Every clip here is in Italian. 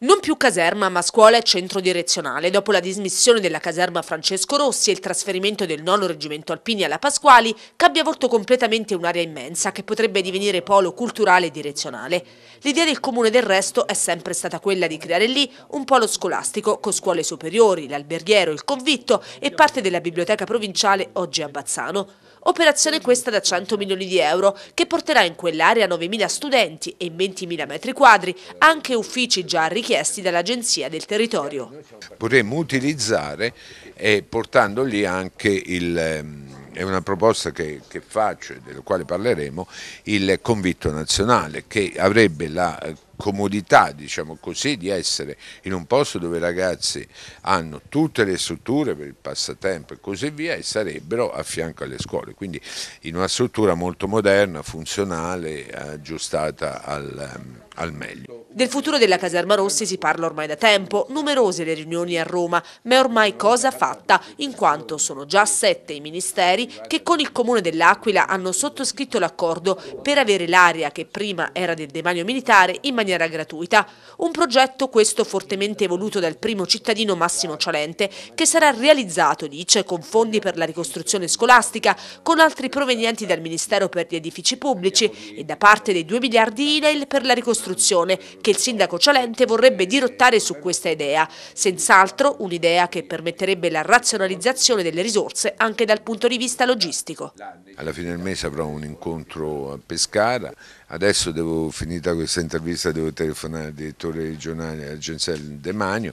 Non più caserma, ma scuola e centro direzionale. Dopo la dismissione della caserma Francesco Rossi e il trasferimento del nono reggimento alpini alla Pasquali, cambia volto completamente un'area immensa che potrebbe divenire polo culturale e direzionale. L'idea del comune del resto è sempre stata quella di creare lì un polo scolastico con scuole superiori, l'alberghiero, il convitto e parte della biblioteca provinciale oggi a Bazzano. Operazione questa da 100 milioni di euro che porterà in quell'area 9.000 studenti e 20.000 metri quadri, anche uffici già richiesti dall'Agenzia del Territorio. Potremmo utilizzare e eh, portando lì anche il ehm, è una proposta che, che, faccio e della quale parleremo, il convitto nazionale che avrebbe la comodità, diciamo così, di essere in un posto dove i ragazzi hanno tutte le strutture per il passatempo e così via e sarebbero a fianco alle scuole, quindi in una struttura molto moderna, funzionale, aggiustata al, ehm, al meglio. Del futuro della caserma Rossi si parla ormai da tempo, numerose le riunioni a Roma, ma è ormai cosa fatta, in quanto sono già sette i ministeri che con il Comune dell'Aquila hanno sottoscritto l'accordo per avere l'area che prima era del demanio militare in maniera gratuita. Un progetto questo fortemente voluto dal primo cittadino Massimo Cialente, che sarà realizzato, dice, con fondi per la ricostruzione scolastica, con altri provenienti dal Ministero per gli edifici pubblici e da parte dei 2 miliardi INAIL per la ricostruzione ricostruzione che il sindaco Cialente vorrebbe dirottare su questa idea, senz'altro un'idea che permetterebbe la razionalizzazione delle risorse anche dal punto di vista logistico. Alla fine del mese avrò un incontro a Pescara, adesso devo, finita questa intervista devo telefonare al direttore regionale dell'agenzia del Demanio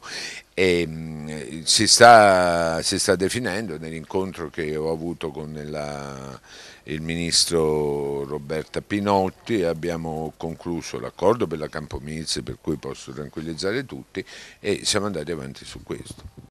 e mm, si sta, si sta definendo nell'incontro che ho avuto con la, il ministro Roberta Pinotti, abbiamo concluso l'accordo per la Campomizzi per cui posso tranquillizzare tutti e siamo andati avanti su questo.